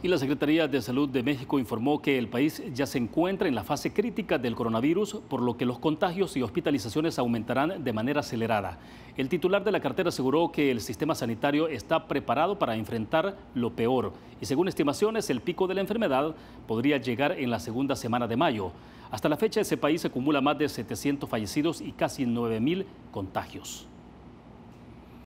Y la Secretaría de Salud de México informó que el país ya se encuentra en la fase crítica del coronavirus, por lo que los contagios y hospitalizaciones aumentarán de manera acelerada. El titular de la cartera aseguró que el sistema sanitario está preparado para enfrentar lo peor y según estimaciones el pico de la enfermedad podría llegar en la segunda semana de mayo. Hasta la fecha ese país acumula más de 700 fallecidos y casi 9.000 contagios.